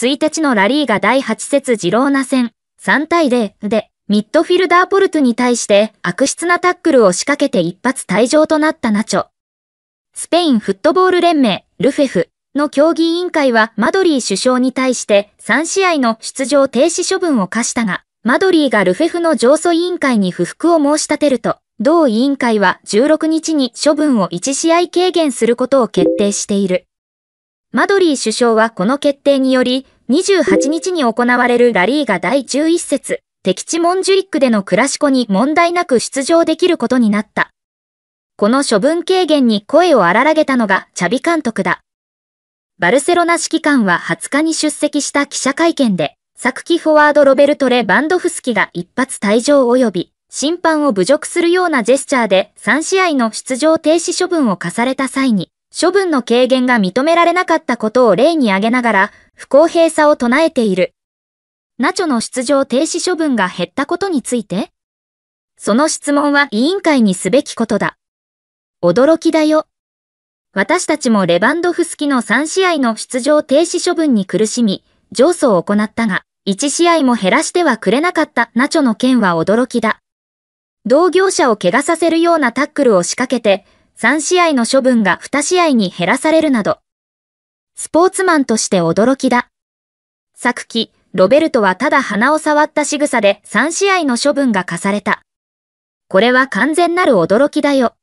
1日のラリーが第8節ジローナ戦、3対0で、ミッドフィルダーポルトに対して悪質なタックルを仕掛けて一発退場となったナチョ。スペインフットボール連盟、ルフェフの競技委員会はマドリー首相に対して3試合の出場停止処分を課したが、マドリーがルフェフの上訴委員会に不服を申し立てると、同委員会は16日に処分を1試合軽減することを決定している。マドリー首相はこの決定により、28日に行われるラリーが第11節、敵地モンジュリックでのクラシコに問題なく出場できることになった。この処分軽減に声を荒らげたのがチャビ監督だ。バルセロナ指揮官は20日に出席した記者会見で、昨季フォワードロベルトレ・バンドフスキが一発退場及び、審判を侮辱するようなジェスチャーで3試合の出場停止処分を課された際に、処分の軽減が認められなかったことを例に挙げながら、不公平さを唱えている。ナチョの出場停止処分が減ったことについてその質問は委員会にすべきことだ。驚きだよ。私たちもレバンドフスキの3試合の出場停止処分に苦しみ、上訴を行ったが、1試合も減らしてはくれなかったナチョの件は驚きだ。同業者を怪我させるようなタックルを仕掛けて、3試合の処分が2試合に減らされるなど、スポーツマンとして驚きだ。昨季、ロベルトはただ鼻を触った仕草で3試合の処分が課された。これは完全なる驚きだよ。